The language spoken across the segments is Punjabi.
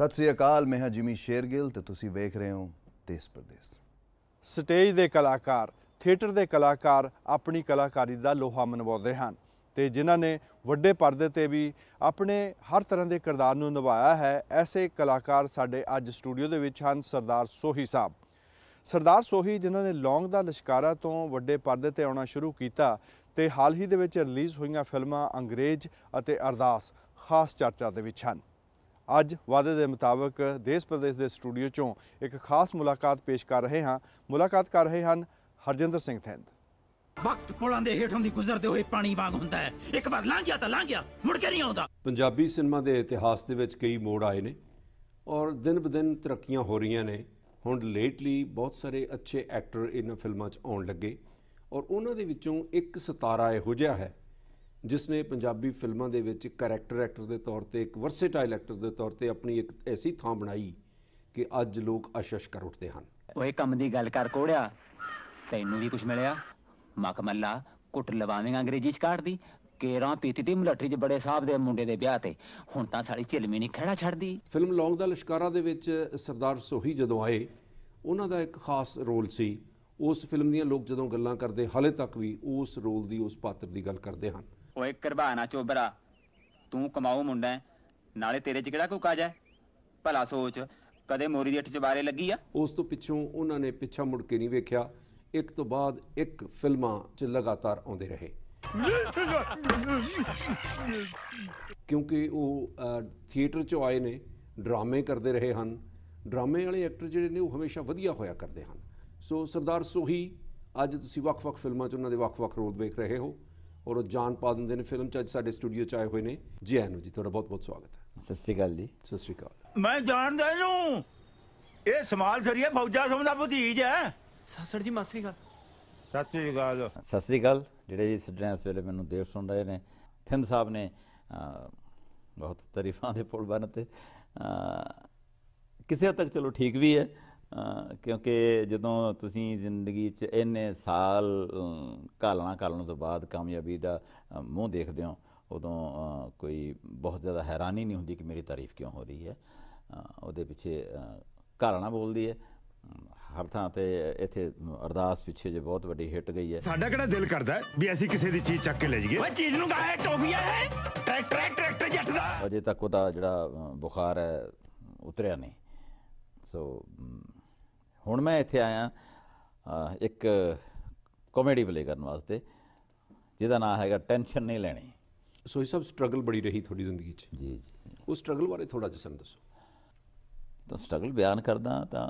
ਸਤਿ ਸ੍ਰੀ ਅਕਾਲ ਮੈਂ ਹਾਂ ਜਿਮੀ ਸ਼ੇਰਗਿੱਲ ਤੇ ਤੁਸੀਂ ਵੇਖ ਰਹੇ ਹੋ ਦੇਸ ਪ੍ਰਦੇਸ ਸਟੇਜ ਦੇ ਕਲਾਕਾਰ ਥੀਏਟਰ ਦੇ ਕਲਾਕਾਰ ਆਪਣੀ ਕਲਾਕਾਰੀ ਦਾ ਲੋਹਾ ਮਨਵਾਉਂਦੇ ਹਨ ਤੇ ਜਿਨ੍ਹਾਂ ਨੇ ਵੱਡੇ ਪਰਦੇ ਤੇ ਵੀ ਆਪਣੇ ਹਰ ਤਰ੍ਹਾਂ ਦੇ ਕਿਰਦਾਰ ਨੂੰ ਨਿਭਾਇਆ ਹੈ ਐਸੇ ਕਲਾਕਾਰ ਸਾਡੇ ਅੱਜ ਸਟੂਡੀਓ ਦੇ ਵਿੱਚ ਹਨ ਸਰਦਾਰ ਸੋਹੀ ਸਾਹਿਬ ਸਰਦਾਰ ਸੋਹੀ ਜਿਨ੍ਹਾਂ ਨੇ ਲੌਂਗ ਦਾ ਲਸ਼ਕਾਰਾ ਤੋਂ ਵੱਡੇ ਪਰਦੇ ਤੇ ਆਉਣਾ ਸ਼ੁਰੂ ਕੀਤਾ ਤੇ ਹਾਲ ਹੀ ਦੇ ਵਿੱਚ ਰਿਲੀਜ਼ ਹੋਈਆਂ ਫਿਲਮਾਂ ਅੰਗਰੇਜ਼ ਅਤੇ ਅਰਦਾਸ ਖਾਸ ਚਰਚਾ ਦੇ ਵਿੱਚ ਹਨ ਅੱਜ ਵਾਅਦੇ ਦੇ ਮੁਤਾਬਕ ਦੇਸ਼ ਪ੍ਰਦੇਸ਼ ਦੇ ਸਟੂਡੀਓ ਚੋਂ ਇੱਕ ਖਾਸ ਮੁਲਾਕਾਤ ਪੇਸ਼ ਕਰ ਰਹੇ ਹਾਂ ਮੁਲਾਕਾਤ ਕਰ ਰਹੇ ਹਨ ਹਰਜਿੰਦਰ ਸਿੰਘ ਥੈਂਦ ਵਕਤ ਪੁਲਾਂ ਦੇ ਹੇਠੋਂ ਦੀ ਗੁਜ਼ਰਦੇ ਹੋਏ ਪਾਣੀ ਵਾਂਗ ਹੁੰਦਾ ਹੈ ਇੱਕ ਵਾਰ ਲੰਘ ਗਿਆ ਤਾਂ ਲੰਘ ਗਿਆ ਮੁੜ ਕੇ ਨਹੀਂ ਆਉਂਦਾ ਪੰਜਾਬੀ ਸਿਨੇਮਾ ਦੇ ਇਤਿਹਾਸ ਦੇ ਵਿੱਚ ਕਈ ਮੋੜ ਆਏ ਨੇ ਔਰ ਦਿਨ ਦਿਨ ਤਰੱਕੀਆਂ ਹੋ ਰਹੀਆਂ ਨੇ ਹੁਣ ਲੇਟਲੀ ਬਹੁਤ ਸਾਰੇ ਅੱਛੇ ਐਕਟਰ ਇਨ ਫਿਲਮਾਂ 'ਚ ਆਉਣ ਲੱਗੇ ਔਰ ਉਹਨਾਂ ਦੇ ਵਿੱਚੋਂ ਇੱਕ ਸਿਤਾਰਾ ਇਹੋ ਜਿਹਾ ਹੈ ਜਿਸ ਨੇ ਪੰਜਾਬੀ ਫਿਲਮਾਂ ਦੇ ਵਿੱਚ ਕੈਰੈਕਟਰ ਐਕਟਰ ਦੇ ਤੌਰ ਤੇ ਇੱਕ ਵਰਸੇਟਾਈਲ ਐਕਟਰ ਦੇ ਤੌਰ ਤੇ ਆਪਣੀ ਇੱਕ ਐਸੀ ਥਾਂ ਬਣਾਈ ਕਿ ਅੱਜ ਲੋਕ ਅਸ਼ਸ਼ ਕਰ ਉੱਠਦੇ ਹਨ ਓਏ ਕੰਮ ਦੀ ਗੱਲ ਕਰ ਕੋੜਿਆ ਤੈਨੂੰ ਵੀ ਕੁਝ ਮਿਲਿਆ ਮਖਮੱਲਾ ਕੁੱਟ ਲਵਾਵੇਂਗਾ ਅੰਗਰੇਜ਼ੀ ਚ ਕਾਟ ਦੀ ਕੇਰਾਂ ਪੀਤੀ ਦੀ ਮਲਟਰੀ ਚ ਬੜੇ ਸਾਹਿਬ ਦੇ ਮੁੰਡੇ ਦੇ ਵਿਆਹ ਤੇ ਹੁਣ ਤਾਂ ਸਾਲੀ ਝਿਲਮੀ ਨਹੀਂ ਖੜਾ ਛੱਡਦੀ ਫਿਲਮ ਲੌਂਗ ਦਾ ਲਸ਼ਕਾਰਾ ਦੇ ਵਿੱਚ ਸਰਦਾਰ ਸੋਹੀ ਜਦੋਂ ਆਏ ਉਹਨਾਂ ਦਾ ਇੱਕ ਖਾਸ ਰੋਲ ਸੀ ਉਸ ਫਿਲਮ ਦੀਆਂ ਲੋਕ ਜਦੋਂ ਗੱਲਾਂ ਕਰਦੇ ਹਾਲੇ ਤੱਕ ਵੀ ਉਸ ਰੋਲ ਦੀ ਉਸ ਪਾਤਰ ਦੀ ਗੱਲ ਕਰਦੇ ਹਨ ਓਏ ਕਰਬਾਨਾ ਚੋਬਰਾ ਤੂੰ ਕਮਾਊ ਮੁੰਡਾ ਨਾਲੇ ਤੇਰੇ 'ਚ ਕਿਹੜਾ ਕੋਈ ਕਾਜ ਹੈ ਭਲਾ ਸੋਚ ਕਦੇ ਮੋਰੀ ਦੀ ਅੱਠ 'ਚ ਬਾਰੇ ਲੱਗੀ ਆ ਉਸ ਤੋਂ ਪਿੱਛੋਂ ਉਹਨਾਂ ਨੇ ਪਿੱਛਾ ਮੁੜ ਕੇ ਨਹੀਂ ਵੇਖਿਆ ਇੱਕ ਤੋਂ ਬਾਅਦ ਇੱਕ ਫਿਲਮਾਂ 'ਚ ਲਗਾਤਾਰ ਆਉਂਦੇ ਰਹੇ ਕਿਉਂਕਿ ਉਹ ਥੀਏਟਰ ਚ ਆਏ ਨੇ ਡਰਾਮੇ ਕਰਦੇ ਰਹੇ ਹਨ ਡਰਾਮੇ ਵਾਲੇ ਐਕਟਰ ਜਿਹੜੇ ਨੇ ਉਹ ਹਮੇਸ਼ਾ ਵਧੀਆ ਹੋਇਆ ਕਰਦੇ ਹਨ ਸੋ ਸਰਦਾਰ ਸੋਹੀ ਅੱਜ ਤੁਸੀਂ ਵੱਖ-ਵੱਖ ਫਿਲਮਾਂ 'ਚ ਉਹਨਾਂ ਦੇ ਵੱਖ-ਵੱਖ ਰੋਲ ਵੇਖ ਰਹੇ ਹੋ ਔਰ ਉਹ ਜਾਨ ਪਾ ਦਿੰਦੇ ਨੇ ਫਿਲਮ ਚ ਅੱਜ ਸਾਡੇ ਸਟੂਡੀਓ ਚ ਆਏ ਹੋਏ ਨੇ ਜੀ ਐਨੂ ਜੀ ਤੁਹਾਡਾ ਬਹੁਤ ਬਹੁਤ ਸਵਾਗਤ ਹੈ ਸਤਿ ਸ੍ਰੀ ਅਕਾਲ ਜੀ ਸਤਿ ਸ੍ਰੀ ਅਕਾਲ ਮੈਂ ਜਾਣਦਾ ਇਹਨੂੰ ਇਹ ਸਮਾਲ ਜ਼ਰੀਆ ਫੌਜਾ ਸਿੰਘ ਭਤੀਜ ਹੈ ਸਾਸੜ ਜੀ ਮਾਸਰੀ ਗੱਲ ਸਤਿ ਸ੍ਰੀ ਅਕਾਲ ਸਤਿ ਸ੍ਰੀ ਅਕਾਲ ਜਿਹੜੇ ਜੀ ਸੱਜਣਾ ਇਸ ਵੇਲੇ ਮੈਨੂੰ ਦੇਖ ਸੁਣ ਰਹੇ ਨੇ ਥਿੰਦ ਸਾਹਿਬ ਨੇ ਬਹੁਤ ਤਾਰੀਫਾਂ ਦੇ ਪੁਲ ਬਣਤੇ ਕਿਸੇ ਹੱਦ ਤੱਕ ਚਲੋ ਠੀਕ ਵੀ ਹੈ ਕਿਉਂਕਿ ਜਦੋਂ ਤੁਸੀਂ ਜ਼ਿੰਦਗੀ 'ਚ ਇੰਨੇ ਸਾਲ ਕਾਲਣਾ ਕਾਲਣ ਤੋਂ ਬਾਅਦ ਕਾਮਯਾਬੀ ਦਾ ਮੂੰਹ ਦੇਖਦੇ ਹੋ ਉਦੋਂ ਕੋਈ ਬਹੁਤ ਜ਼ਿਆਦਾ ਹੈਰਾਨੀ ਨਹੀਂ ਹੁੰਦੀ ਕਿ ਮੇਰੀ ਤਾਰੀਫ ਕਿਉਂ ਹੋ ਰਹੀ ਹੈ ਉਹਦੇ ਪਿੱਛੇ ਘਾਲਣਾ ਬੋਲਦੀ ਹੈ ਹਰ ਥਾਂ ਤੇ ਇੱਥੇ ਅਰਦਾਸ ਪਿੱਛੇ ਜੇ ਬਹੁਤ ਵੱਡੀ ਹਿੱਟ ਗਈ ਹੈ ਸਾਡਾ ਕਿਹੜਾ ਦਿਲ ਕਰਦਾ ਵੀ ਅਸੀਂ ਕਿਸੇ ਦੀ ਚੀਜ਼ ਚੱਕ ਕੇ ਲੈ ਜਾਈਏ ਓਏ ਚੀਜ਼ ਨੂੰ ਕਹਾ ਟੋਫੀਆ ਹੈ ਟਰੈਕਟਰ ਟਰੈਕਟਰ ਜੱਟ ਦਾ ਅਜੇ ਤੱਕ ਉਹਦਾ ਜਿਹੜਾ ਬੁਖਾਰ ਹੈ ਉਤਰਿਆ ਨਹੀਂ ਸੋ ਹੁਣ ਮੈਂ ਇੱਥੇ ਆਇਆ ਇੱਕ ਕਾਮੇਡੀ ਪਲੇ ਕਰਨ ਵਾਸਤੇ ਜਿਹਦਾ ਨਾਮ ਹੈਗਾ ਟੈਨਸ਼ਨ ਨਹੀਂ ਲੈਣੀ ਸੋ ਇਹ ਸਭ ਸਟਰਗਲ ਬੜੀ ਰਹੀ ਤੁਹਾਡੀ ਜ਼ਿੰਦਗੀ 'ਚ ਜੀ ਜੀ ਉਹ ਸਟਰਗਲ ਬਾਰੇ ਥੋੜਾ ਜਿਹਾ ਸਾਨੂੰ ਦੱਸੋ ਤਾਂ ਸਟਰਗਲ ਬਿਆਨ ਕਰਦਾ ਤਾਂ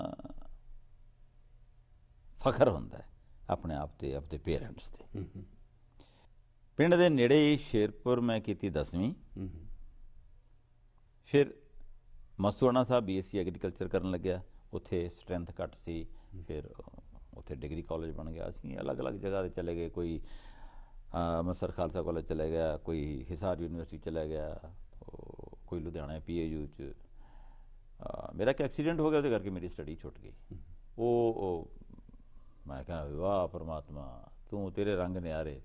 ਫਖਰ ਹੁੰਦਾ ਆਪਣੇ ਆਪ ਤੇ ਆਪਣੇ ਪੇਰੈਂਟਸ ਤੇ ਪਿੰਡ ਦੇ ਨੇੜੇ ਸ਼ੇਰਪੁਰ ਮੈਂ ਕੀਤੀ 10ਵੀਂ ਫਿਰ ਮਸੂਰਣਾ ਸਾਹਿਬ ਬੀਐਸਸੀ ਐਗਰੀਕਲਚਰ ਕਰਨ ਲੱਗਿਆ ਉੱਥੇ ਸਟਰੈਂਥ ਘੱਟ ਸੀ ਫਿਰ ਉੱਥੇ ਡਿਗਰੀ ਕਾਲਜ ਬਣ ਗਿਆ ਅਸੀਂ ਅਲੱਗ-ਅਲੱਗ ਜਗ੍ਹਾ ਤੇ ਚਲੇ ਗਏ ਕੋਈ ਮਸਰ ਖਾਲਸਾ ਕਾਲਜ ਚਲੇ ਗਿਆ ਕੋਈ ਹਿਸਾਰ ਯੂਨੀਵਰਸਿਟੀ ਚਲੇ ਗਿਆ ਕੋਈ ਲੁਧਿਆਣਾ ਪੀਏਯੂ ਚ ਮੇਰਾ ਕਿ ਐਕਸੀਡੈਂਟ ਹੋ ਗਿਆ ਉਹਦੇ ਕਰਕੇ ਮੇਰੀ ਸਟੱਡੀ ਛੁੱਟ ਗਈ ਉਹ ਮੈਂ ਕਿਹਾ ਵਾਹ ਪਰਮਾਤਮਾ ਤੂੰ ਤੇਰੇ ਰੰਗ ਨਿਆਰੇ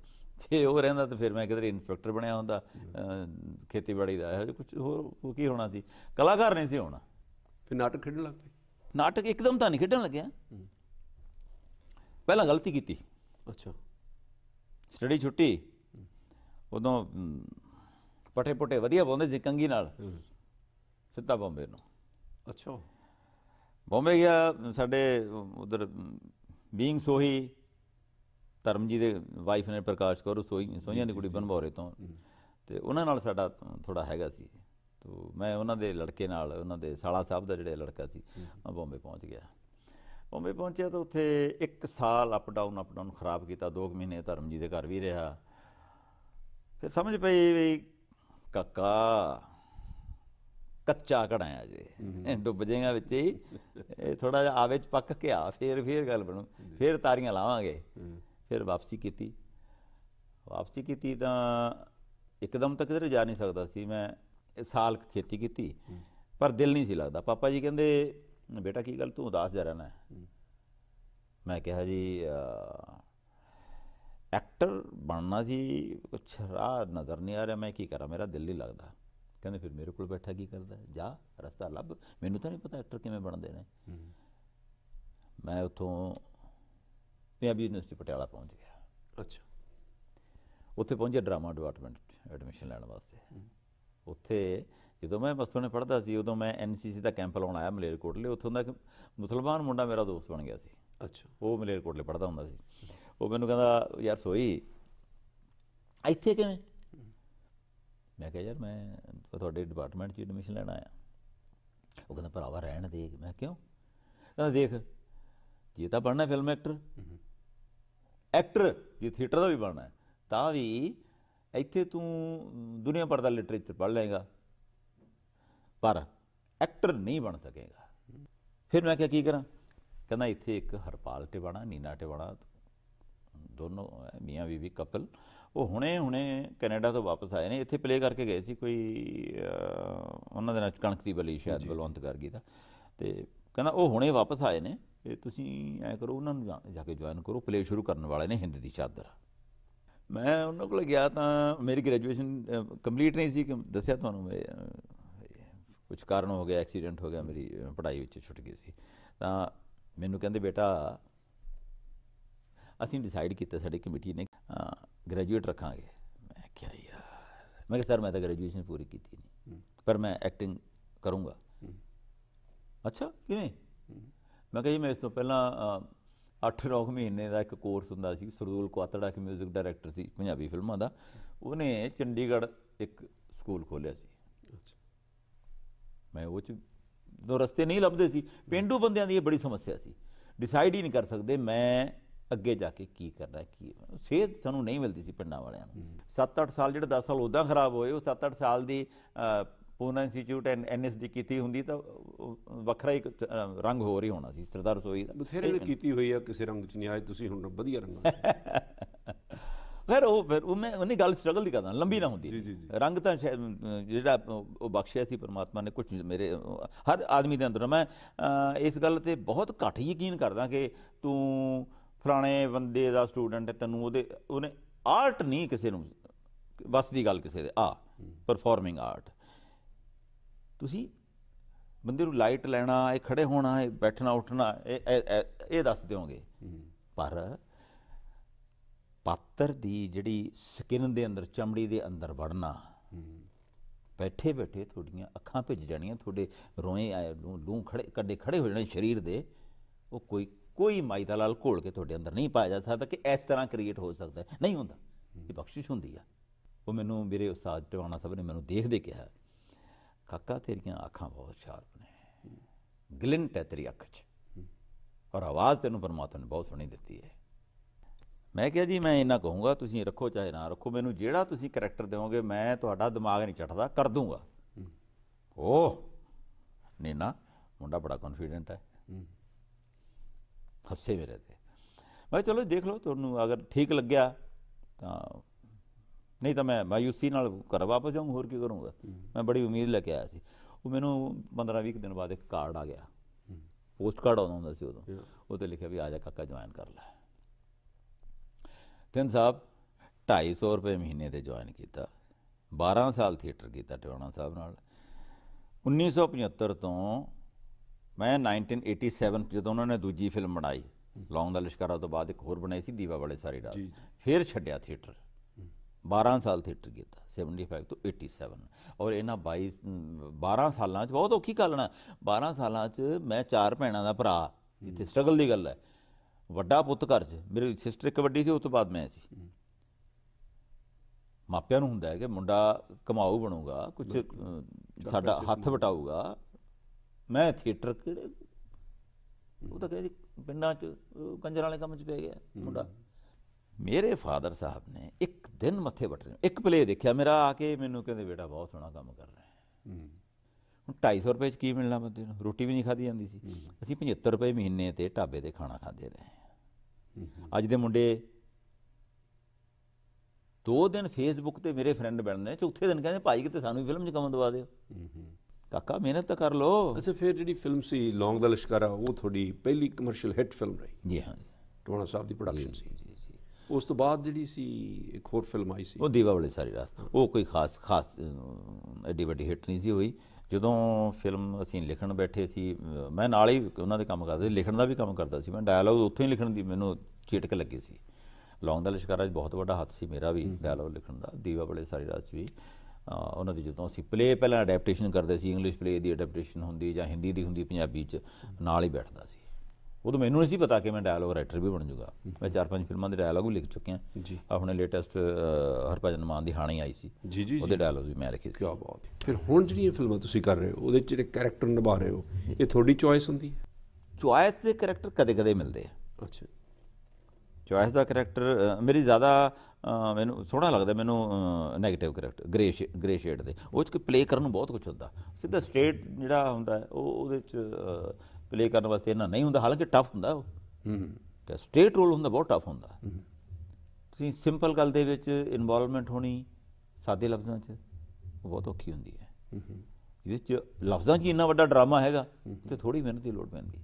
ਜੇ ਉਹ ਰਹਿੰਦਾ ਤਾਂ ਫਿਰ ਮੈਂ ਕਿਧਰੇ ਇਨਸਪੈਕਟਰ ਬਣਿਆ ਹੁੰਦਾ ਖੇਤੀਬਾੜੀ ਦਾ ਇਹੋ ਜਿਹਾ ਕੁਝ ਹੋਰ ਕੀ ਹੋਣਾ ਸੀ ਕਲਾਕਾਰ ਨਹੀਂ ਸੀ ਹੋਣਾ ਫਿਰ ਨਾਟਕ ਖੇਡਣ ਲੱਗ ਪਏ ਨਾਟਕ ਇੱਕਦਮ ਤਾਂ ਨਹੀਂ ਖੇਡਣ ਲੱਗਿਆ ਪਹਿਲਾਂ ਗਲਤੀ ਕੀਤੀ ਅੱਛਾ ਸਟੱਡੀ ਛੁੱਟੀ ਉਦੋਂ ਪਟੇ ਪਟੇ ਵਧੀਆ ਬੋਂਦੇ ਸੀ ਕੰਗੀ ਨਾਲ ਸਿੱਧਾ ਬੰਬੇ ਨੂੰ ਅੱਛਾ ਬੰਬੇ ਗਿਆ ਸਾਡੇ ਉਧਰ ਬੀਇੰਗ ਸੋਹੀ ਧਰਮ ਜੀ ਦੇ ਵਾਈਫ ਨੇ ਪ੍ਰਕਾਸ਼ ਕੌਰ ਸੋਹੀ ਸੋਹੀਆਂ ਦੀ ਕੁੜੀ ਬਨਵਾਰੇ ਤੋਂ ਤੇ ਉਹਨਾਂ ਨਾਲ ਸਾਡਾ ਥੋੜਾ ਹੈਗਾ ਸੀ ਤੋ ਮੈਂ ਉਹਨਾਂ ਦੇ ਲੜਕੇ ਨਾਲ ਉਹਨਾਂ ਦੇ ਸਾਲਾ ਸਾਹਿਬ ਦਾ ਜਿਹੜਾ ਲੜਕਾ ਸੀ ਬੰਬੇ ਪਹੁੰਚ ਗਿਆ ਬੰਬੇ ਪਹੁੰਚਿਆ ਤਾਂ ਉੱਥੇ 1 ਸਾਲ ਅਪ ਡਾਊਨ ਅਪ ਡਾਊਨ ਖਰਾਬ ਕੀਤਾ 2 ਮਹੀਨੇ ਧਰਮ ਜੀ ਦੇ ਘਰ ਵੀ ਰਿਹਾ ਫਿਰ ਸਮਝ ਪਈ ਵੀ ਕਾਕਾ ਕੱਚਾ ਕੜਾਇਆ ਜੇ ਡੁੱਬ ਜੇਗਾ ਵਿੱਚ ਹੀ ਇਹ ਥੋੜਾ ਜਿਹਾ ਆਵੇ ਚ ਪੱਕ ਕੇ ਆ ਫੇਰ ਫੇਰ ਗੱਲ ਬਣੂ ਫੇਰ ਤਾਰੀਆਂ ਲਾਵਾਂਗੇ ਫਿਰ ਵਾਪਸੀ ਕੀਤੀ ਵਾਪਸੀ ਕੀਤੀ ਤਾਂ ਇੱਕਦਮ ਤੱਕ ਕਿਧਰੇ ਜਾ ਨਹੀਂ ਸਕਦਾ ਸੀ ਮੈਂ ਸਾਲ ਖੇਤੀ ਕੀਤੀ ਪਰ ਦਿਲ ਨਹੀਂ ਸੀ ਲੱਗਦਾ ਪਾਪਾ ਜੀ ਕਹਿੰਦੇ ਬੇਟਾ ਕੀ ਗੱਲ ਤੂੰ ਉਦਾਸ ਜਾ ਰਹਿਣਾ ਮੈਂ ਕਿਹਾ ਜੀ ਐਕਟਰ ਬਣਨਾ ਸੀ ਕੁਛ ਰਾਹ ਨਜ਼ਰ ਨਹੀਂ ਆ ਰਿਹਾ ਮੈਂ ਕੀ ਕਰਾਂ ਮੇਰਾ ਦਿਲ ਨਹੀਂ ਲੱਗਦਾ ਕਹਿੰਦੇ ਫਿਰ ਮੇਰੇ ਕੋਲ ਬੈਠਾ ਕੀ ਕਰਦਾ ਜਾ ਰਸਤਾ ਲੱਭ ਮੈਨੂੰ ਤਾਂ ਨਹੀਂ ਪਤਾ ਐਕਟਰ ਕਿਵੇਂ ਬਣਦੇ ਨੇ ਮੈਂ ਉਥੋਂ ਪੰਜਾਬੀ ਯੂਨੀਵਰਸਿਟੀ ਪਟਿਆਲਾ ਪਹੁੰਚ ਗਿਆ ਅੱਛਾ ਉੱਥੇ ਪਹੁੰਚਿਆ ਡਰਾਮਾ ਡਿਪਾਰਟਮੈਂਟ ਐਡਮਿਸ਼ਨ ਲੈਣ ਵਾਸਤੇ ਉੱਥੇ ਜਦੋਂ ਮੈਂ ਮਸਤੋਂ ਪੜਦਾ ਸੀ ਉਦੋਂ ਮੈਂ ਐਨਸੀਸੀ ਦਾ ਕੈਂਪ ਲਾਉਣ ਆਇਆ ਮਲੇਰਕੋਟਲੇ ਉੱਥੋਂ ਦਾ ਇੱਕ ਮੁਸਲਮਾਨ ਮੁੰਡਾ ਮੇਰਾ ਦੋਸਤ ਬਣ ਗਿਆ ਸੀ ਅੱਛਾ ਉਹ ਮਲੇਰਕੋਟਲੇ ਪੜਦਾ ਹੁੰਦਾ ਸੀ ਉਹ ਮੈਨੂੰ ਕਹਿੰਦਾ ਯਾਰ ਸੋਈ ਇੱਥੇ ਕਿਵੇਂ ਮੈਂ ਕਿਹਾ ਯਾਰ ਮੈਂ ਤੁਹਾਡੇ ਡਿਪਾਰਟਮੈਂਟ 'ਚ ਐਡਮਿਸ਼ਨ ਲੈਣ ਆਇਆ ਉਹ ਕਹਿੰਦਾ ਭਰਾਵਾ ਰਹਿਣ ਦੇ ਮੈਂ ਕਿਉਂ ਕਹਿੰਦਾ ਦੇਖ ਜੇ ਤਾਂ ਬਣਨਾ ਫਿਲਮ ਐਕਟਰ ਐਕਟਰ ਜੇ ਥੀਏਟਰ ਦਾ ਵੀ ਬਣਨਾ ਤਾਂ ਵੀ ਇੱਥੇ ਤੂੰ ਦੁਨੀਆ ਭਰ ਦਾ ਲਿਟਰੇਚਰ ਪੜ੍ਹ ਲਏਗਾ ਪਰ ਐਕਟਰ ਨਹੀਂ ਬਣ ਸਕੇਗਾ ਫਿਰ ਮੈਂ ਕਿਹਾ ਕੀ ਕਰਾਂ ਕਹਿੰਦਾ ਇੱਥੇ ਇੱਕ ਹਰਪਾਲ ਟਿਵਾਣਾ ਨੀਨਾ ਟਿਵਾਣਾ ਦੋਨੋਂ ਮੀਆਂ ਬੀਵੀ ਕਪਲ ਉਹ ਹੁਣੇ ਹੁਣੇ ਕੈਨੇਡਾ ਤੋਂ ਵਾਪਸ ਆਏ ਨੇ ਇੱਥੇ ਪਲੇ ਕਰਕੇ ਗਏ ਸੀ ਕੋਈ ਉਹਨਾਂ ਦੇ ਨਾਲ ਕਣਕ ਦੀ ਬਲੀ ਸ਼ਾਇਦ ਬਲਵੰਤ ਕਰਗੀ ਦਾ ਤੇ ਕਹਿੰਦਾ ਉਹ ਹੁਣੇ ਵਾਪਸ ਆਏ ਨੇ ਤੇ ਤੁਸੀਂ ਐ ਕਰੋ ਉਹਨਾਂ ਨੂੰ ਜਾ ਕੇ ਜੁਆਇਨ ਕਰੋ ਪਲੇ ਸ਼ੁਰੂ ਕਰਨ ਵਾਲੇ ਨੇ ਹਿੰਦ ਦੀ ਚਾਦਰ ਮੈਂ ਉਹਨਾਂ ਕੋਲ ਗਿਆ ਤਾਂ ਮੇਰੀ ਗ੍ਰੈਜੂਏਸ਼ਨ ਕੰਪਲੀਟ ਨਹੀਂ ਸੀ ਕਿ ਦੱਸਿਆ ਤੁਹਾਨੂੰ ਮੈਂ ਕੁਝ ਕਾਰਨ ਹੋ ਗਿਆ ਐਕਸੀਡੈਂਟ ਹੋ ਗਿਆ ਮੇਰੀ ਪੜ੍ਹਾਈ ਵਿੱਚ ਛੁੱਟ ਗਈ ਸੀ ਤਾਂ ਮੈਨੂੰ ਕਹਿੰਦੇ ਬੇਟਾ ਅਸੀਂ ਡਿਸਾਈਡ ਕੀਤਾ ਸਾਡੀ ਕਮੇਟੀ ਨੇ ਗ੍ਰੈਜੂਏਟ ਰੱਖਾਂਗੇ ਮੈਂ ਕਿਹਾ ਯਾਰ ਮੈਂ ਕਿਹਾ ਸਰ ਮੈਂ ਤਾਂ ਗ੍ਰੈਜੂਏਸ਼ਨ ਪੂਰੀ ਕੀਤੀ ਨਹੀਂ ਪਰ ਮੈਂ ਐਕਟਿੰਗ ਕਰੂੰਗਾ ਅੱਛਾ ਕਿਵੇਂ ਮੈਂ ਕਿਹਾ ਮੈਂ ਇਸ ਤੋਂ ਪਹਿਲਾਂ 8-9 ਮਹੀਨੇ ਦਾ ਇੱਕ ਕੋਰਸ ਹੁੰਦਾ ਸੀ ਸਰਦੂਲ ਕੁਆਤੜਾ ਕਿ 뮤직 ਡਾਇਰੈਕਟਰ ਸੀ ਪੰਜਾਬੀ ਫਿਲਮਾਂ ਦਾ ਉਹਨੇ ਚੰਡੀਗੜ੍ਹ ਇੱਕ ਸਕੂਲ ਖੋਲਿਆ ਸੀ ਅੱਛਾ ਮੈਂ ਉਹ ਚ ਦੋ ਰਸਤੇ ਨਹੀਂ ਲੱਭਦੇ ਸੀ ਪਿੰਡੂ ਬੰਦਿਆਂ ਦੀ ਇਹ ਬੜੀ ਸਮੱਸਿਆ ਸੀ ਡਿਸਾਈਡ ਹੀ ਨਹੀਂ ਕਰ ਸਕਦੇ ਮੈਂ ਅੱਗੇ ਜਾ ਕੇ ਕੀ ਕਰਨਾ ਕੀ ਸਿਹਤ ਸਾਨੂੰ ਨਹੀਂ ਮਿਲਦੀ ਸੀ ਪਿੰਡਾਂ ਵਾਲਿਆਂ ਨੂੰ 7-8 ਸਾਲ ਜਿਹੜੇ 10 ਸਾਲ ਉਦਾਂ ਖਰਾਬ ਹੋਏ ਉਹ 7-8 ਸਾਲ ਦੀ ਪੂਨਾ ਇੰਸਟੀਚਿਊਟ ਐਂਡ ਐਨਐਸਡੀ ਕੀਤੀ ਹੁੰਦੀ ਤਾਂ ਵੱਖਰਾ ਇੱਕ ਰੰਗ ਹੋਰ ਹੀ ਹੋਣਾ ਸੀ ਸਰਦਾਰ ਸੋਈ ਦਾ ਬਥੇਰੇ ਨੇ ਕੀਤੀ ਹੋਈ ਆ ਕਿਸੇ ਰੰਗ 'ਚ ਨਹੀਂ ਆਏ ਤੁਸੀਂ ਹੁਣ ਵਧੀਆ ਰੰਗ ਖੈਰ ਉਹ ਫਿਰ ਉਹ ਮੈਂ ਉਹਨੇ ਗੱਲ ਸਟਰਗਲ ਦੀ ਕਰਦਾ ਲੰਬੀ ਨਾ ਹੁੰਦੀ ਰੰਗ ਤਾਂ ਜਿਹੜਾ ਉਹ ਬਖਸ਼ਿਆ ਸੀ ਪਰਮਾਤਮਾ ਨੇ ਕੁਝ ਮੇਰੇ ਹਰ ਆਦਮੀ ਦੇ ਅੰਦਰ ਮੈਂ ਇਸ ਗੱਲ ਤੇ ਬਹੁਤ ਘੱਟ ਯਕੀਨ ਕਰਦਾ ਕਿ ਤੂੰ ਫਲਾਣੇ ਬੰਦੇ ਦਾ ਸਟੂਡੈਂਟ ਹੈ ਤੈਨੂੰ ਉਹਦੇ ਉਹਨੇ ਆਰਟ ਨਹੀਂ ਕਿਸੇ ਨੂੰ ਬਸ ਦੀ ਗੱਲ ਕਿਸੇ ਦੇ ਆ ਪਰਫਾਰਮਿੰਗ ਆਰਟ ਤੁਸੀਂ ਬੰਦੇ ਨੂੰ ਲਾਈਟ ਲੈਣਾ ਇਹ ਖੜੇ ਹੋਣਾ ਇਹ ਬੈਠਣਾ ਉੱਠਣਾ ਇਹ ਇਹ ਦੱਸ ਦਿਓਗੇ ਪਰ ਪਾਤਰ ਦੀ ਜਿਹੜੀ ਸਕਿਨ ਦੇ ਅੰਦਰ ਚਮੜੀ ਦੇ ਅੰਦਰ ਵੜਨਾ ਬੈਠੇ ਬੈਠੇ ਤੁਹਾਡੀਆਂ ਅੱਖਾਂ ਭਿੱਜ ਜਾਣੀਆਂ ਤੁਹਾਡੇ ਰੋਏ ਆਏ ਲੂੰ ਖੜੇ ਕੱਡੇ ਖੜੇ ਹੋ ਜਾਣੇ ਸਰੀਰ ਦੇ ਉਹ ਕੋਈ ਕੋਈ ਮਾਈ ਦਾ ਲਾਲ ਘੋਲ ਕੇ ਤੁਹਾਡੇ ਅੰਦਰ ਨਹੀਂ ਪਾਇਆ ਜਾ ਸਕਦਾ ਕਿ ਇਸ ਤਰ੍ਹਾਂ ਕ੍ਰੀਏਟ ਹੋ ਸਕਦਾ ਨਹੀਂ ਹੁੰਦਾ ਇਹ ਬਖਸ਼ਿਸ਼ ਹੁੰਦੀ ਆ ਉਹ ਮੈਨੂੰ ਮੇਰੇ ਉਸਤਾਦ ਟਵਾਣਾ ਸਾਹਿਬ ਨੇ ਮੈਨੂੰ ਦੇਖ ਦੇ ਕਿਹਾ ਕਾਕਾ ਤੇਰੀਆਂ ਅੱਖਾਂ ਬਹੁਤ ਸ਼ਾਰਪ ਨੇ ਗਲਿੰਟ ਹੈ ਤੇਰੀ ਅੱਖ 'ਚ ਔਰ ਆਵਾਜ਼ ਤੈਨੂੰ ਪਰਮਾਤਮਾ ਨੇ ਬਹੁਤ ਸੁਣੀ ਦਿੱਤੀ ਹੈ ਮੈਂ ਕਿਹਾ ਜੀ ਮੈਂ ਇਹਨਾਂ ਕਹੂੰਗਾ ਤੁਸੀਂ ਰੱਖੋ ਚਾਹੇ ਨਾ ਰੱਖੋ ਮੈਨੂੰ ਜਿਹੜਾ ਤੁਸੀਂ ਕੈਰੈਕਟਰ ਦਿਓਗੇ ਮੈਂ ਤੁਹਾਡਾ ਦਿਮਾਗ ਨਹੀਂ ਚੜਦਾ ਕਰ ਦੂੰਗਾ ਓਹ ਨੀਨਾ ਮੁੰਡਾ ਬੜਾ ਕੌਨਫੀਡੈਂਟ ਹੈ ਹੱਸੇ ਮੇਰੇ ਤੇ ਮੈਂ ਚਲੋ ਦੇਖ ਲਓ ਤੁਹਾਨੂੰ ਅਗਰ ਠੀਕ ਲੱਗਿਆ ਤਾਂ ਨਹੀਂ ਤਾਂ ਮੈਂ ਮਾਇੂਸੀ ਨਾਲ ਘਰ ਵਾਪਸ ਜਾਊਂ ਹੋਰ ਕੀ ਕਰੂੰਗਾ ਮੈਂ ਬੜੀ ਉਮੀਦ ਲੈ ਕੇ ਆਇਆ ਸੀ ਉਹ ਮੈਨੂੰ 15 20 ਦਿਨ ਬਾਅਦ ਇੱਕ ਕਾਰਡ ਆ ਗਿਆ ਪੋਸਟ ਕਾਰਡ ਆਉਂਦਾ ਹੁੰਦਾ ਸੀ ਉਦੋਂ ਉਹ ਤੇ ਲਿਖਿਆ ਵੀ ਆ ਜਾ ਕਾਕਾ ਜੁਆਇਨ ਕਰ ਲੈ ਤਿੰਨ ਸਾਹਿਬ 250 ਰੁਪਏ ਮਹੀਨੇ ਤੇ ਜੁਆਇਨ ਕੀਤਾ 12 ਸਾਲ ਥੀਏਟਰ ਕੀਤਾ ਟਿਵਾਣਾ ਸਾਹਿਬ ਨਾਲ 1975 ਤੋਂ ਮੈਂ 1987 ਜਦੋਂ ਉਹਨਾਂ ਨੇ ਦੂਜੀ ਫਿਲਮ ਬਣਾਈ ਲੌਂਗ ਦਾ ਲਿਸ਼ਕਾਰਾ ਤੋਂ ਬਾਅਦ ਇੱਕ ਹੋਰ ਬਣਾਈ ਸੀ ਦੀਵਾ ਵਾਲੇ ਸਾਰੇ ਰਾਤ ਫਿਰ ਛੱਡਿਆ ਥੀਏਟਰ 12 ਸਾਲ ਥੀਏਟਰ ਕੀਤਾ 75 ਤੋਂ 87 ਔਰ ਇਹਨਾਂ 22 12 ਸਾਲਾਂ 'ਚ ਬਹੁਤ ਔਖੀ ਕਾਲਣਾ 12 ਸਾਲਾਂ 'ਚ ਮੈਂ ਚਾਰ ਭੈਣਾਂ ਦਾ ਭਰਾ ਜਿੱਥੇ ਸਟਰਗਲ ਦੀ ਗੱਲ ਹੈ ਵੱਡਾ ਪੁੱਤ ਘਰ 'ਚ ਮੇਰੀ ਸਿਸਟਰ ਇੱਕ ਵੱਡੀ ਸੀ ਉਸ ਤੋਂ ਬਾਅਦ ਮੈਂ ਸੀ ਮਾਪਿਆਂ ਨੂੰ ਹੁੰਦਾ ਹੈ ਕਿ ਮੁੰਡਾ ਕਮਾਊ ਬਣੂਗਾ ਕੁਝ ਸਾਡਾ ਹੱਥ ਵਟਾਊਗਾ ਮੈਂ ਥੀਏਟਰ ਕਿਹੜੇ ਉਹ ਤਾਂ ਕਹਿੰਦੇ ਪਿੰਡਾਂ 'ਚ ਕੰਜਰਾਂ ਵਾਲੇ ਕੰਮ 'ਚ ਪੈ ਗਿਆ ਮੁੰਡਾ ਮੇਰੇ ਫਾਦਰ ਸਾਹਿਬ ਨੇ ਇੱਕ ਦਿਨ ਮੱਥੇ ਵਟ ਇੱਕ ਪਲੇ ਦੇਖਿਆ ਮੇਰਾ ਆ ਕੇ ਮੈਨੂੰ ਕਹਿੰਦੇ ਬੇਟਾ ਬਹੁਤ ਸੋਹਣਾ ਕੰਮ ਕਰ ਰਿਹਾ ਹੈ ਹੁਣ 250 ਰੁਪਏ ਚ ਕੀ ਮਿਲਣਾ ਬੰਦੇ ਨੂੰ ਰੋਟੀ ਵੀ ਨਹੀਂ ਖਾਦੀ ਜਾਂਦੀ ਸੀ ਅਸੀਂ 75 ਰੁਪਏ ਮਹੀਨੇ ਤੇ ਢਾਬੇ ਤੇ ਖਾਣਾ ਖਾਂਦੇ ਰਹੇ ਅੱਜ ਦੇ ਮੁੰਡੇ ਦੋ ਦਿਨ ਫੇਸਬੁੱਕ ਤੇ ਮੇਰੇ ਫਰੈਂਡ ਬਣਦੇ ਨੇ ਚੌਥੇ ਦਿਨ ਕਹਿੰਦੇ ਭਾਈ ਕਿਤੇ ਸਾਨੂੰ ਵੀ ਫਿਲਮ 'ਚ ਕੰਮ ਦਵਾ ਦਿਓ ਕਾਕਾ ਮਿਹਨਤ ਤਾਂ ਕਰ ਲੋ ਅੱਛਾ ਫਿਰ ਜਿਹੜੀ ਫਿਲਮ ਸੀ ਲੌਂਗ ਦਾ ਲਸ਼ਕਰਾ ਉਹ ਤੁਹਾਡੀ ਪਹਿਲੀ ਕਮਰਸ਼ੀਅਲ ਹਿੱਟ ਫਿਲਮ ਰਹੀ ਜੀ ਹਾਂ ਟੋਣਾ ਸਾਹਿਬ ਦੀ ਪ੍ਰੋਡਕਸ਼ਨ ਸੀ ਉਸ ਤੋਂ ਬਾਅਦ ਜਿਹੜੀ ਸੀ ਇੱਕ ਹੋਰ ਫਿਲਮ ਆਈ ਸੀ ਉਹ ਦੀਵਾ ਵਾਲੀ ਸਾਰੀ ਰਾਤ ਉਹ ਕੋਈ ਖਾਸ ਖਾਸ ਐਡੀ ਵੱਡੀ ਹਿੱਟ ਨਹੀਂ ਸੀ ਹੋਈ ਜਦੋਂ ਫਿਲਮ ਅਸੀਂ ਲਿਖਣ ਬੈਠੇ ਸੀ ਮੈਂ ਨਾਲ ਹੀ ਉਹਨਾਂ ਦੇ ਕੰਮ ਕਰਦਾ ਸੀ ਲਿਖਣ ਦਾ ਵੀ ਕੰਮ ਕਰਦਾ ਸੀ ਮੈਂ ਡਾਇਲੌਗ ਉੱਥੋਂ ਹੀ ਲਿਖਣ ਦੀ ਮੈਨੂੰ ਚੇਟਕ ਲੱਗੀ ਸੀ ਲੌਂਗ ਦਾ ਲਿਸ਼ਕਾਰਾ ਬਹੁਤ ਵੱਡਾ ਹੱਥ ਸੀ ਮੇਰਾ ਵੀ ਡਾਇਲੌਗ ਲਿਖਣ ਦਾ ਦੀਵਾ ਵਾਲੇ ਸਾਰੀ ਰਾਤ ਵੀ ਉਹਨਾਂ ਦੀ ਜਦੋਂ ਅਸੀਂ ਪਲੇ ਪਹਿਲਾਂ ਅਡੈਪਟੇਸ਼ਨ ਕਰਦੇ ਸੀ ਇੰਗਲਿਸ਼ ਪਲੇ ਦੀ ਅਡੈਪਟੇਸ਼ਨ ਹੁੰਦੀ ਜਾਂ ਹਿੰਦੀ ਦੀ ਹੁੰਦੀ ਪੰਜਾਬੀ 'ਚ ਨਾਲ ਹੀ ਬੈਠਦਾ ਸੀ ਉਹ ਤਾਂ ਮੈਨੂੰ ਨਹੀਂ ਸੀ ਪਤਾ ਕਿ ਮੈਂ ਡਾਇਲੋਗ ਰਾਈਟਰ ਵੀ ਬਣ ਜਾਊਗਾ ਮੈਂ ਚਾਰ ਪੰਜ ਫਿਲਮਾਂ ਦੇ ਡਾਇਲੋਗ ਵੀ ਲਿਖ ਚੁੱਕਿਆ ਜੀ ਆ ਹੁਣੇ ਲੇਟੈਸਟ ਹਰਭਜਨ ਮਾਨ ਦੀ ਹਾਣੀ ਆਈ ਸੀ ਜੀ ਜੀ ਉਹਦੇ ਡਾਇਲੋਗ ਵੀ ਮੈਂ ਲਿਖੇ ਸੀ ਕੀ ਬਾਤ ਫਿਰ ਹੁਣ ਜਿਹੜੀਆਂ ਫਿਲਮਾਂ ਤੁਸੀਂ ਕਰ ਰਹੇ ਹੋ ਉਹਦੇ ਚ ਜਿਹੜੇ ਕੈਰੈਕਟਰ ਨਿਭਾ ਰਹੇ ਹੋ ਇਹ ਤੁਹਾਡੀ ਚੋਇਸ ਹੁੰਦੀ ਹੈ ਚੋਇਸ ਦੇ ਕੈਰੈਕਟਰ ਕਦੇ-ਕਦੇ ਮਿਲਦੇ ਆ ਅੱਛਾ ਚੋਇਸ ਦਾ ਕੈਰੈਕਟਰ ਮੇਰੀ ਜ਼ਿਆਦਾ ਮੈਨੂੰ ਸੋਹਣਾ ਲੱਗਦਾ ਮੈਨੂੰ negative character grey grey shade ਦੇ ਉਹ ਚ ਪਲੇ ਕਰਨ ਨੂੰ ਬਹੁਤ ਕੁਝ ਹੁੰਦਾ ਸਿੱਧਾ ਸਟੇਟ ਜਿਹੜਾ ਹੁੰਦਾ ਉਹ ਉਹਦੇ ਚ ਪਲੇ ਕਰਨ ਵਾਸਤੇ ਇਹਨਾਂ ਨਹੀਂ ਹੁੰਦਾ ਹਾਲਾਂਕਿ ਟਫ ਹੁੰਦਾ ਉਹ ਹੂੰ ਤੇ ਸਟੇਟ ਰੋਲ ਹੁੰਦਾ ਬਹੁਤ ਟਫ ਹੁੰਦਾ ਤੁਸੀਂ ਸਿੰਪਲ ਗੱਲ ਦੇ ਵਿੱਚ ਇਨਵੋਲਵਮੈਂਟ ਹੋਣੀ ਸਾਦੇ ਲਫ਼ਜ਼ਾਂ 'ਚ ਬਹੁਤ ਔਖੀ ਹੁੰਦੀ ਹੈ ਜਿਸ 'ਚ ਲਫ਼ਜ਼ਾਂ 'ਚ ਇੰਨਾ ਵੱਡਾ ਡਰਾਮਾ ਹੈਗਾ ਤੇ ਥੋੜੀ ਮਿਹਨਤ ਦੀ ਲੋੜ ਪੈਂਦੀ ਹੈ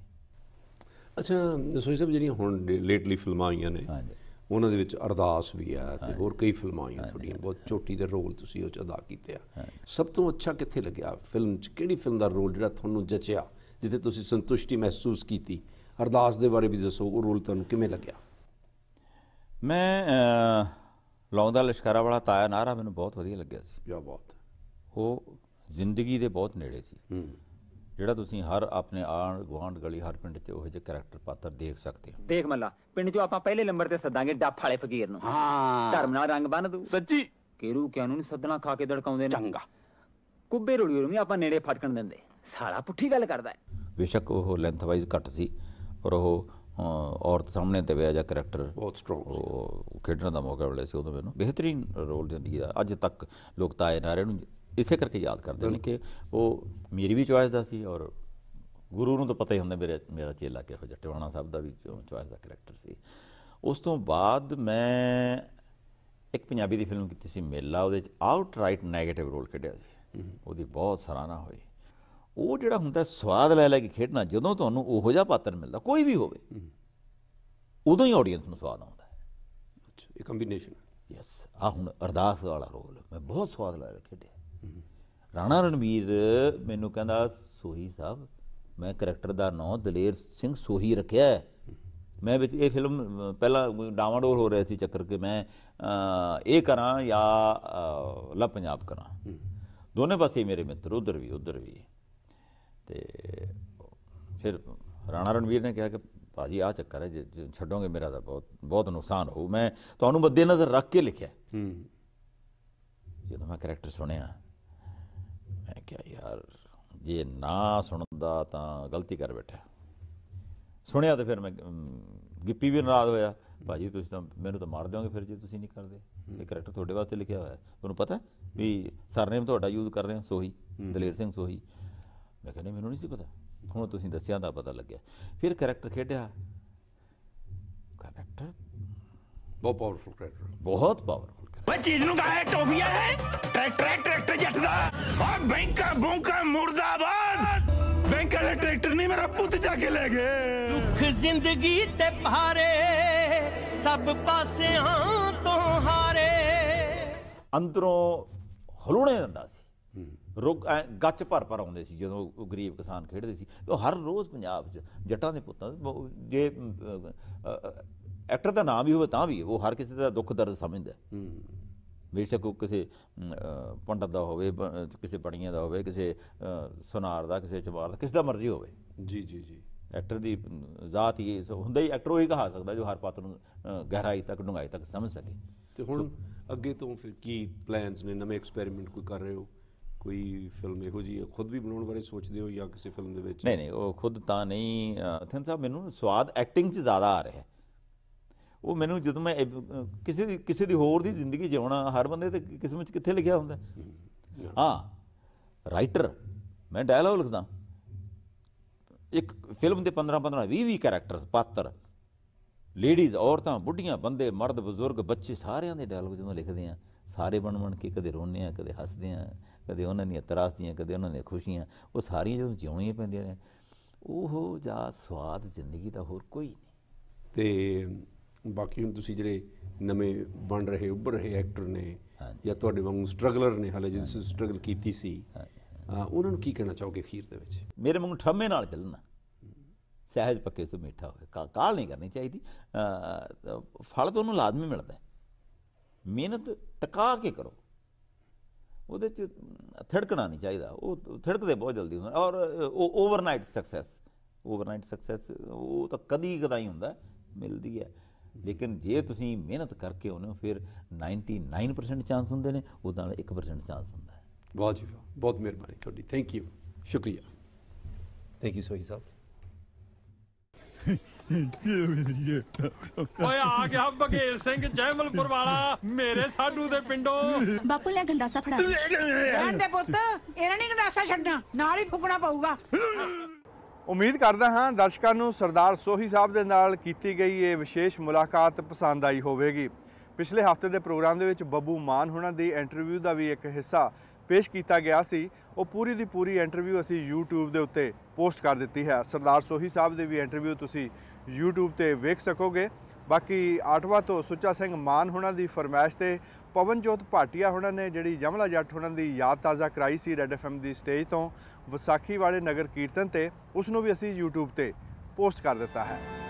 ਅੱਛਾ ਸੋਈ ਸਾਹਿਬ ਜਿਹੜੀਆਂ ਹੁਣ ਲੇਟਲੀ ਫਿਲਮਾਂ ਆਈਆਂ ਨੇ ਹਾਂਜੀ ਉਹਨਾਂ ਦੇ ਵਿੱਚ ਅਰਦਾਸ ਵੀ ਆ ਤੇ ਹੋਰ ਕਈ ਫਿਲਮਾਂ ਆਈਆਂ ਤੁਹਾਡੀਆਂ ਬਹੁਤ ਛੋਟੀ ਦੇ ਰੋਲ ਤੁਸੀਂ ਉਹ ਚ ਅਦਾ ਕੀਤੇ ਆ ਸਭ ਤੋਂ ਅੱਛਾ ਕਿੱਥੇ ਲੱਗਿਆ ਫਿਲਮ 'ਚ ਕਿਹੜੀ ਫਿਲਮ ਦਾ ਰੋਲ ਜਿਹੜਾ ਤੁਹਾਨੂੰ ਜਚਿਆ ਜਿੱਥੇ ਤੁਸੀਂ ਸੰਤੁਸ਼ਟੀ ਮਹਿਸੂਸ ਕੀਤੀ ਅਰਦਾਸ ਦੇ ਬਾਰੇ ਵੀ ਦੱਸੋ ਉਹ ਰੋਲ ਤੁਹਾਨੂੰ ਕਿਵੇਂ ਲੱਗਿਆ ਮੈਂ ਲੌਂਦਾ ਲਸ਼ਕਰਾ ਵਾਲਾ ਤਾਇਆ ਨਾਰਾ ਮੈਨੂੰ ਬਹੁਤ ਵਧੀਆ ਲੱਗਿਆ ਸੀ ਕੀ ਬਾਤ ਉਹ ਜ਼ਿੰਦਗੀ ਦੇ ਬਹੁਤ ਨੇੜੇ ਸੀ ਜਿਹੜਾ ਤੁਸੀਂ ਹਰ ਆਪਣੇ ਆਣ ਗਵਾਂਡ ਗਲੀ ਹਰ ਪਿੰਡ 'ਚ ਉਹ ਜਿਹੇ ਕੈਰੈਕਟਰ ਪਾਤਰ ਦੇਖ ਸਕਦੇ ਹੋ ਦੇਖ ਮੱਲਾ ਪਿੰਡ 'ਚੋਂ ਆਪਾਂ ਪਹਿਲੇ ਨੰਬਰ ਤੇ ਸੱਦਾਂਗੇ ਡੱਫ ਵਾਲੇ ਫਕੀਰ ਨੂੰ ਹਾਂ ਧਰਮ ਨਾਲ ਰੰਗ ਬੰਨ ਦੂ ਸੱਚੀ ਕੇਰੂ ਨੂੰ ਨਹੀਂ ਸੱਦਣਾ ਖਾ ਕੇ ਦੜਕਾਉਂਦੇ ਨੇ ਚੰਗਾ ਕੁੱਬੇ ਰੁੜੀ ਰੁਮੀ ਆਪਾਂ ਨੇੜੇ ਫਟਕਣ ਦਿੰਦੇ ਸਾਲਾ ਪੁੱਠੀ ਗੱਲ ਕਰਦਾ ਹੈ ਬੇਸ਼ੱਕ ਉਹ ਲੈਂਥ ਵਾਈਜ਼ ਘੱਟ ਸੀ ਪਰ ਉਹ ਔਰਤ ਸਾਹਮਣੇ ਤੇ ਵਿਆਹ ਜਾਂ ਕੈਰੈਕਟਰ ਬਹੁਤ ਸਟਰੋਂਗ ਸੀ ਉਹ ਖੇਡਣ ਦਾ ਮੌਕਾ ਮਿਲਿਆ ਸੀ ਉਦੋਂ ਮੈਨੂੰ ਬਿਹਤਰੀਨ ਰੋਲ ਜ਼ਿੰਦਗੀ ਦਾ ਅੱਜ ਤੱਕ ਲੋਕ ਤਾਏ ਨਾਰੇ ਨੂੰ ਇਸੇ ਕਰਕੇ ਯਾਦ ਕਰਦੇ ਨੇ ਕਿ ਉਹ ਮੇਰੀ ਵੀ ਚੁਆਇਸ ਦਾ ਸੀ ਔਰ ਗੁਰੂ ਨੂੰ ਤਾਂ ਪਤਾ ਹੀ ਹੁੰਦਾ ਮੇਰੇ ਮੇਰਾ ਚੇਲਾ ਕਿਹੋ ਜਿਹਾ ਟਿਵਾਣਾ ਸਾਹਿਬ ਦਾ ਵੀ ਚੁਆਇਸ ਦਾ ਕੈਰੈਕਟਰ ਸੀ ਉਸ ਤੋਂ ਬਾਅਦ ਮੈਂ ਇੱਕ ਪੰਜਾਬੀ ਦੀ ਫਿਲਮ ਕੀਤੀ ਸੀ ਮੇਲਾ ਉਹਦੇ ਚ ਆਊਟ ਰਾਈਟ 네ਗੇਟਿਵ ਰੋਲ ਖੇਡਿਆ ਸੀ ਉਹਦੀ ਬਹੁਤ ਸਰਾਹਨਾ ਹੋਈ ਉਹ ਜਿਹੜਾ ਹੁੰਦਾ ਸਵਾਦ ਲੈ ਲੈ ਕੇ ਖੇਡਣਾ ਜਦੋਂ ਤੁਹਾਨੂੰ ਉਹੋ ਜਿਹਾ ਪਾਤਰ ਮਿਲਦਾ ਕੋਈ ਵੀ ਹੋਵੇ ਉਦੋਂ ਹੀ ਆਡੀਅנס ਨੂੰ ਸਵਾਦ ਆਉਂਦਾ ਹੈ ਅੱਛਾ ਇਹ ਕੰਬੀਨੇਸ਼ਨ ਯੈਸ ਆ ਹੁਣ ਅਰਦਾਸ ਵਾਲਾ ਰੋਲ ਮੈਂ ਬਹੁਤ ਸਵਾਦ ਲੈ ਕੇ ਖੇਡਿਆ ਰਾਣਾ ਰਣਵੀਰ ਮੈਨੂੰ ਕਹਿੰਦਾ ਸੋਹੀ ਸਾਹਿਬ ਮੈਂ ਕੈਰੈਕਟਰ ਦਾ ਨਾਮ ਦਲੇਰ ਸਿੰਘ ਸੋਹੀ ਰੱਖਿਆ ਹੈ ਮੈਂ ਵਿੱਚ ਇਹ ਫਿਲਮ ਪਹਿਲਾਂ ਡਾਵਾਡੋਰ ਹੋ ਰਿਹਾ ਸੀ ਚੱਕਰ ਕਿ ਮੈਂ ਇਹ ਕਰਾਂ ਜਾਂ ਲਾ ਪੰਜਾਬ ਕਰਾਂ ਦੋਨੇ ਪਾਸੇ ਮੇਰੇ ਮਿੱਤਰ ਉਧਰ ਵੀ ਉਧਰ ਵੀ ਤੇ ਫਿਰ ਰਾਣਾ ਰਣਵੀਰ ਨੇ ਕਿਹਾ ਕਿ ਭਾਜੀ ਆ ਚੱਕਰ ਹੈ ਜੇ ਛੱਡੋਗੇ ਮੇਰਾ ਤਾਂ ਬਹੁਤ ਬਹੁਤ ਨੁਕਸਾਨ ਹੋਊ ਮੈਂ ਤੁਹਾਨੂੰ ਮੱਦੇ ਨਜ਼ਰ ਰੱਖ ਕੇ ਲਿਖਿਆ ਹੂੰ ਜਦੋਂ ਮੈਂ ਕੈਰੈਕਟਰ ਸੁਣਿਆ ਮੈਂ ਕਿਹਾ ਯਾਰ ਜੇ ਨਾ ਸੁਣਦਾ ਤਾਂ ਗਲਤੀ ਕਰ ਬੈਠਾ ਸੁਣਿਆ ਤਾਂ ਫਿਰ ਮੈਂ ਗਿੱਪੀ ਵੀ ਨਾਰਾਜ਼ ਹੋਇਆ ਭਾਜੀ ਤੁਸੀਂ ਤਾਂ ਮੈਨੂੰ ਤਾਂ ਮਾਰ ਦਿਓਗੇ ਫਿਰ ਜੇ ਤੁਸੀਂ ਨਹੀਂ ਕਰਦੇ ਇਹ ਕੈਰੈਕਟਰ ਤੁਹਾਡੇ ਵਾਸਤੇ ਲਿਖਿਆ ਹੋਇਆ ਤੁਹਾਨੂੰ ਪਤਾ ਵੀ ਸਰਨੇਮ ਤੁਹਾਡਾ ਯੂਜ਼ ਕਰ ਰਹੇ ਹਾਂ ਸੋਹੀ ਦਲੇਰ ਸਿੰਘ ਸੋਹੀ ਮੈਂ ਕਹਿੰਦਾ ਮੈਨੂੰ ਨਹੀਂ ਸੀ ਪਤਾ ਹੁਣ ਤੁਸੀਂ ਦੱਸਿਆ ਦਾ ਪਤਾ ਲੱਗਿਆ ਫਿਰ ਕੈਰੈਕਟਰ ਖੇਡਿਆ ਕੈਰੈਕਟਰ ਬਹੁਤ ਪਾਵਰਫੁਲ ਕੈਰੈਕਟਰ ਬਹੁਤ ਪਾਵਰਫੁਲ ਬੱਚੀ ਜਿਹਨੂੰ ਕਹਾ ਹੈ ਟੋਪੀਆ ਹੈ ਟਰੈਕਟਰ ਟਰੈਕਟਰ ਜੱਟ ਦਾ ਓ ਬੈਂਕਾ ਬੂੰਕਾ ਮੁਰਦਾਬਾਦ ਬੈਂਕਾ ਲੈ ਟਰੈਕਟਰ ਨਹੀਂ ਮੇਰਾ ਪੁੱਤ ਜਾ ਕੇ ਲੈ ਗਏ ਦੁੱਖ ਜ਼ਿੰਦਗੀ ਤੇ ਭਾਰੇ ਸਭ ਪਾਸਿਆਂ ਤੋਂ ਹਾਰੇ ਅੰਦਰੋਂ ਹਲੂਣੇ ਦਿੰਦਾ ਸੀ ਰੁੱਗ ਗੱਚ ਭਰ ਭਰ ਆਉਂਦੇ ਸੀ ਜਦੋਂ ਗਰੀਬ ਕਿਸਾਨ ਖੇਡਦੇ ਸੀ ਉਹ ਹਰ ਰੋਜ਼ ਪੰਜਾਬ 'ਚ ਜੱਟਾਂ ਦੇ ਪੁੱਤਾਂ ਜੇ ਐਕਟਰ ਦਾ ਨਾਮ ਵੀ ਹੋਵੇ ਤਾਂ ਵੀ ਉਹ ਹਰ ਕਿਸੇ ਦਾ ਦੁੱਖ ਦਰਦ ਸਮਝਦਾ ਹੂੰ ਬੇਸ਼ੱਕ ਉਹ ਕਿਸੇ ਪੰਡਤ ਦਾ ਹੋਵੇ ਕਿਸੇ ਪੜੀਆਂ ਦਾ ਹੋਵੇ ਕਿਸੇ ਸੁਨਾਰ ਦਾ ਕਿਸੇ ਚਵਾਰ ਦਾ ਕਿਸੇ ਦਾ ਮਰਜ਼ੀ ਹੋਵੇ ਜੀ ਜੀ ਜੀ ਐਕਟਰ ਦੀ ਜ਼ਾਤ ਹੀ ਹੁੰਦਾ ਹੀ ਐਕਟਰ ਉਹ ਹੀ ਕਹਾ ਸਕਦਾ ਜੋ ਹਰ ਪਾਤਰ ਨੂੰ ਗਹਿਰਾਈ ਤੱਕ ਡੂੰਘਾਈ ਤੱਕ ਸਮਝ ਸਕੇ ਤੇ ਹੁਣ ਅੱਗੇ ਤੋਂ ਫਿਰ ਕੀ ਪਲਾਨਸ ਨੇ ਨਵੇਂ ਐਕਸਪੈਰੀਮੈਂਟ ਕੋਈ ਕਰ ਰਹੇ ਹੋ ਕੋਈ ਫਿਲਮ ਇਹੋ ਜੀ ਖੁਦ ਵੀ ਬਣਾਉਣ ਬਾਰੇ ਸੋਚਦੇ ਹੋ ਜਾਂ ਕਿਸੇ ਫਿਲਮ ਦੇ ਵਿੱਚ ਨਹੀਂ ਨਹੀਂ ਉਹ ਖੁਦ ਤਾਂ ਨਹੀਂ ਅਥਨ ਸਾਹਿਬ ਮੈਨੂੰ ਸਵਾਦ ਐਕਟਿੰਗ 'ਚ ਜ਼ਿਆਦਾ ਆ ਰਿਹਾ ਉਹ ਮੈਨੂੰ ਜਦੋਂ ਮੈਂ ਕਿਸੇ ਦੀ ਕਿਸੇ ਦੀ ਹੋਰ ਦੀ ਜ਼ਿੰਦਗੀ ਜਿਉਣਾ ਹਰ ਬੰਦੇ ਤੇ ਕਿਸਮਤ 'ਚ ਕਿੱਥੇ ਲਿਖਿਆ ਹੁੰਦਾ ਹਾਂ ਰਾਈਟਰ ਮੈਂ ਡਾਇਲੌਗ ਲਿਖਦਾ ਇੱਕ ਫਿਲਮ ਦੇ 15 15 20 20 ਕੈਰੈਕਟਰਸ ਪਾਤਰ ਲੇਡੀਜ਼ ਔਰਤਾਂ ਬੁੱਢੀਆਂ ਬੰਦੇ ਮਰਦ ਬਜ਼ੁਰਗ ਬੱਚੇ ਸਾਰਿਆਂ ਦੇ ਡਾਇਲੌਗ ਜਦੋਂ ਲਿਖਦੇ ਆ ਸਾਰੇ ਬਣ ਬਣ ਕੇ ਕਦੇ ਰੋਣੇ ਆ ਕਦੇ ਹੱਸਦੇ ਆ ਕਦੇ ਉਹਨਾਂ ਦੀਆਂ ਤਰਾਸਦੀਆਂ ਕਦੇ ਉਹਨਾਂ ਦੀਆਂ ਖੁਸ਼ੀਆਂ ਉਹ ਸਾਰੀਆਂ ਜਦੋਂ ਜਿਉਣੀਆਂ ਪੈਂਦੀਆਂ ਨੇ ਉਹ ਜਾ ਸਵਾਦ ਜ਼ਿੰਦਗੀ ਦਾ ਹੋਰ ਕੋਈ ਨਹੀਂ ਤੇ ਬਾਕੀ ਹੁਣ ਤੁਸੀਂ ਜਿਹੜੇ ਨਵੇਂ ਬਣ ਰਹੇ ਉੱਭਰ ਰਹੇ ਐਕਟਰ ਨੇ ਜਾਂ ਤੁਹਾਡੇ ਵਾਂਗੂ ਸਟਰਗਲਰ ਨੇ ਹਾਲੇ ਜਿਸ ਸਟਰਗਲ ਕੀਤੀ ਸੀ ਉਹਨਾਂ ਨੂੰ ਕੀ ਕਹਿਣਾ ਚਾਹੋਗੇ ਖੀਰ ਦੇ ਵਿੱਚ ਮੇਰੇ ਵਾਂਗੂ ਠੰਮੇ ਨਾਲ ਚੱਲਣਾ ਸਹਿਜ ਪੱਕੇ ਸੋ ਮਿੱਠਾ ਹੋਵੇ ਕਾਲ ਨਹੀਂ ਕਰਨੀ ਚਾਹੀਦੀ ਫਲ ਤੁਹਾਨੂੰ ਉਹਨੂੰ ਲਾਜ਼ਮੀ ਮਿਲਦਾ ਹੈ ਮਿਹਨਤ ਟਿਕਾ ਕੇ ਕਰੋ ਉਹਦੇ ਚ ਥੜਕਣਾ ਨਹੀਂ ਚਾਹੀਦਾ ਉਹ ਥੜਕਦੇ ਬਹੁਤ ਜਲਦੀ ਹੁੰਦਾ ਔਰ ਉਹ ਓਵਰਨਾਈਟ ਸਕਸੈਸ ਓਵਰਨਾਈਟ ਸਕਸੈਸ ਉਹ ਤਾਂ ਕਦੀ ਕਦਾਈ ਹੁੰਦਾ ਮਿਲਦੀ ਹੈ ਲੇਕਿਨ ਜੇ ਤੁਸੀਂ ਮਿਹਨਤ ਕਰਕੇ ਉਹਨੂੰ ਫਿਰ 99% ਚਾਂਸ ਹੁੰਦੇ ਨੇ ਨਾਲ 1% ਚਾਂਸ ਹੁੰਦਾ ਹੈ ਬਹੁਤ ਜੀ ਬਹੁਤ ਮਿਹਰਬਾਨੀ ਤੁਹਾਡੀ ਥੈਂਕ ਯੂ ਸ਼ੁਕਰੀਆ ਥੈਂਕ ਯੂ ਸੋਹੀ ਸਾਹਿਬ ਓਏ ਆ ਗਿਆ ਬਗੇਲ ਸਿੰਘ ਜੈਮਲਪੁਰ ਵਾਲਾ ਮੇਰੇ ਸਾਡੂ ਦੇ ਪਿੰਡੋਂ ਬਾਪੂ ਲੈ ਗੰਡਾਸਾ ਫੜਾ ਰਹਿਣ ਦੇ ਪੁੱਤ ਇਹਨਾਂ ਨੇ ਗੰਡਾਸਾ ਛੱਡਣਾ ਨਾਲ ਹੀ ਫੁਕਣਾ ਪਊਗਾ ਉਮੀਦ ਕਰਦਾ ਹਾਂ ਦਰਸ਼ਕਾਂ ਨੂੰ ਸਰਦਾਰ ਸੋਹੀ ਸਾਹਿਬ ਦੇ ਨਾਲ ਕੀਤੀ ਗਈ ਇਹ ਵਿਸ਼ੇਸ਼ ਮੁਲਾਕਾਤ ਪਸੰਦ ਆਈ ਹੋਵੇਗੀ ਪਿਛਲੇ ਹਫਤੇ ਦੇ ਪ੍ਰੋਗਰਾਮ ਦੇ ਵਿੱਚ ਬੱਬੂ ਮਾਨ ਹੁਣਾਂ ਦੀ ਇੰਟਰਵਿਊ ਦਾ ਵੀ ਇੱਕ ਹਿੱਸਾ ਪੇਸ਼ ਕੀਤਾ ਗਿਆ ਸੀ ਉਹ ਪੂਰੀ ਦੀ ਪੂਰੀ ਇੰਟਰਵਿਊ ਅਸੀਂ YouTube ਦੇ ਉੱਤੇ ਪੋਸਟ ਕਰ ਦਿੱਤੀ ਹੈ ਸਰਦਾਰ ਸੋਹੀ ਸਾਹਿਬ ਦੇ ਵੀ ਇੰਟਰਵਿਊ ਤੁਸੀਂ YouTube ਤੇ ਵੇਖ ਸਕੋਗੇ ਬਾਕੀ ਆਟਵਾ ਤੋਂ ਸੁੱਚਾ ਸਿੰਘ ਮਾਨ ਹੁਣਾਂ ਦੀ ਫਰਮਾਇਸ਼ ਤੇ ਪਵਨਜੋਤ ਭਾਟੀਆ ਹੁਣਾਂ ਨੇ ਜਿਹੜੀ ਜਮਲਾ ਜੱਟ ਹੁਣਾਂ ਦੀ ਯਾਦ ਤਾਜ਼ਾ ਕਰਾਈ ਸੀ ਰੈਡ ਐਫਐਮ ਦੀ ਸਟੇਜ ਤੋਂ ਵਿਸਾਖੀ ਵਾਲੇ ਨਗਰ ਕੀਰਤਨ ਤੇ ਉਸ ਨੂੰ ਵੀ ਅਸੀਂ YouTube ਤੇ ਪੋਸਟ ਕਰ ਦਿੱਤਾ ਹੈ